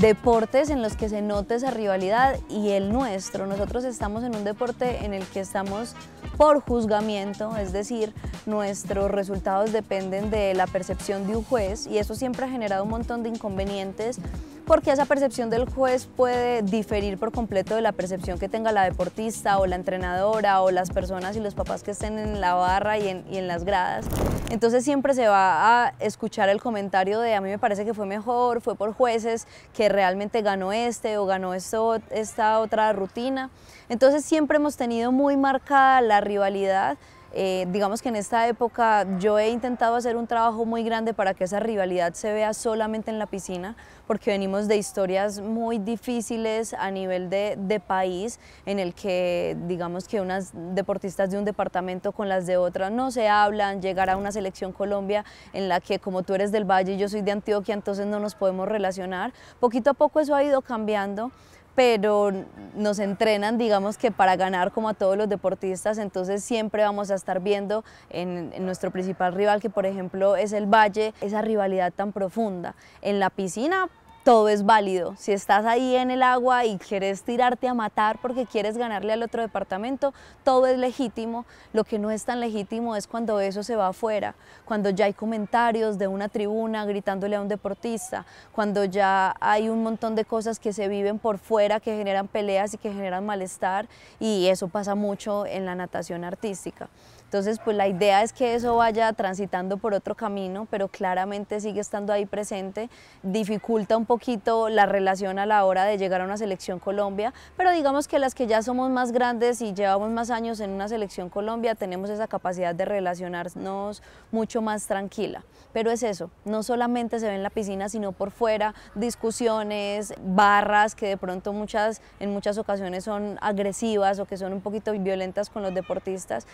deportes en los que se note esa rivalidad y el nuestro. Nosotros estamos en un deporte en el que estamos por juzgamiento, es decir, nuestros resultados dependen de la percepción de un juez y eso siempre ha generado un montón de inconvenientes porque esa percepción del juez puede diferir por completo de la percepción que tenga la deportista o la entrenadora o las personas y los papás que estén en la barra y en, y en las gradas. Entonces siempre se va a escuchar el comentario de a mí me parece que fue mejor, fue por jueces, que realmente ganó este o ganó esta otra rutina. Entonces siempre hemos tenido muy marcada la rivalidad eh, digamos que en esta época yo he intentado hacer un trabajo muy grande para que esa rivalidad se vea solamente en la piscina, porque venimos de historias muy difíciles a nivel de, de país, en el que digamos que unas deportistas de un departamento con las de otras no se hablan, llegar a una selección Colombia en la que como tú eres del Valle y yo soy de Antioquia, entonces no nos podemos relacionar. Poquito a poco eso ha ido cambiando pero nos entrenan, digamos que para ganar como a todos los deportistas, entonces siempre vamos a estar viendo en, nuestro principal rival, que por ejemplo es el Valle, esa rivalidad tan profunda. En la piscina todo es válido. Si estás ahí en el agua y quieres tirarte a matar porque quieres ganarle al otro departamento, todo es legítimo. Lo que no es tan legítimo es cuando eso se va afuera, cuando ya hay comentarios de una tribuna gritándole a un deportista, cuando ya hay un montón de cosas que se viven por fuera, que generan peleas y que generan malestar, y eso pasa mucho en la natación artística. Entonces, pues la idea es que eso vaya transitando por otro camino, pero claramente sigue estando ahí presente, dificulta un poquito la relación a la hora de llegar a una selección Colombia, pero digamos que las que ya somos más grandes y llevamos más años en una selección Colombia tenemos esa capacidad de relacionarnos mucho más tranquila. Pero es eso, no solamente se ve en la piscina, sino por fuera, discusiones, barras que de pronto muchas, en muchas ocasiones son agresivas o que son un poquito violentas con los deportistas